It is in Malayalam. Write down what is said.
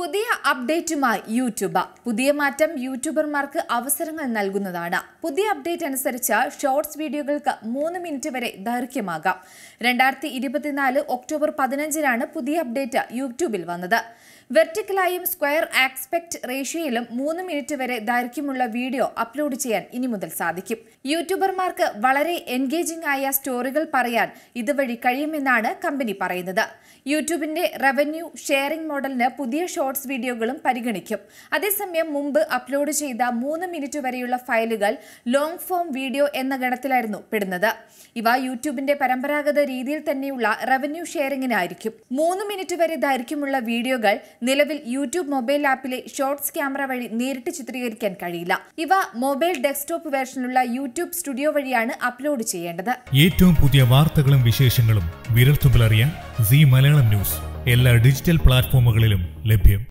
പുതിയ അപ്ഡേറ്റുമായി യൂട്യൂബ് പുതിയ മാറ്റം യൂട്യൂബർമാർക്ക് അവസരങ്ങൾ നൽകുന്നതാണ് പുതിയ അപ്ഡേറ്റ് അനുസരിച്ച് ഷോർട്സ് വീഡിയോകൾക്ക് മൂന്ന് മിനിറ്റ് വരെ ദൈർഘ്യമാകാം രണ്ടായിരത്തി ഇരുപത്തിനാല് ഒക്ടോബർ പതിനഞ്ചിനാണ് പുതിയ അപ്ഡേറ്റ് യൂട്യൂബിൽ വന്നത് വെർട്ടിക്കലായും സ്ക്വയർ ആക്സ്പെക്ട് റേഷ്യോയിലും മൂന്ന് മിനിറ്റ് വരെ ദൈർഘ്യമുള്ള വീഡിയോ അപ്ലോഡ് ചെയ്യാൻ ഇനി മുതൽ സാധിക്കും യൂട്യൂബർമാർക്ക് വളരെ എൻഗേജിംഗ് ആയ സ്റ്റോറികൾ പറയാൻ ഇതുവഴി കഴിയുമെന്നാണ് കമ്പനി പറയുന്നത് യൂട്യൂബിന്റെ റവന്യൂ ഷെയറിംഗ് മോഡലിന് പുതിയ ഷോർട്ട് ഷോർട്സ് വീഡിയോകളും പരിഗണിക്കും അതേസമയം മുമ്പ് അപ്ലോഡ് ചെയ്ത മൂന്ന് മിനിറ്റ് വരെയുള്ള ഫയലുകൾ ലോങ് ഫോം വീഡിയോ എന്ന ഗണത്തിലായിരുന്നു പെടുന്നത് ഇവ യൂട്യൂബിന്റെ പരമ്പരാഗത രീതിയിൽ തന്നെയുള്ള റവന്യൂ ഷെയറിംഗിനായിരിക്കും മൂന്ന് മിനിറ്റ് വരെ ദൈർഘ്യമുള്ള വീഡിയോകൾ നിലവിൽ യൂട്യൂബ് മൊബൈൽ ആപ്പിലെ ഷോർട്സ് ക്യാമറ വഴി നേരിട്ട് ചിത്രീകരിക്കാൻ കഴിയില്ല ഇവ മൊബൈൽ ഡെസ്ക്ടോപ്പ് വേർഷനുള്ള യൂട്യൂബ് സ്റ്റുഡിയോ വഴിയാണ് അപ്ലോഡ് ചെയ്യേണ്ടത് ഏറ്റവും പുതിയ വാർത്തകളും വിശേഷങ്ങളും തുമ്പിലറിയാൻ സി മലയാളം ന്യൂസ് എല്ലാ ഡിജിറ്റൽ പ്ലാറ്റ്ഫോമുകളിലും ലഭ്യം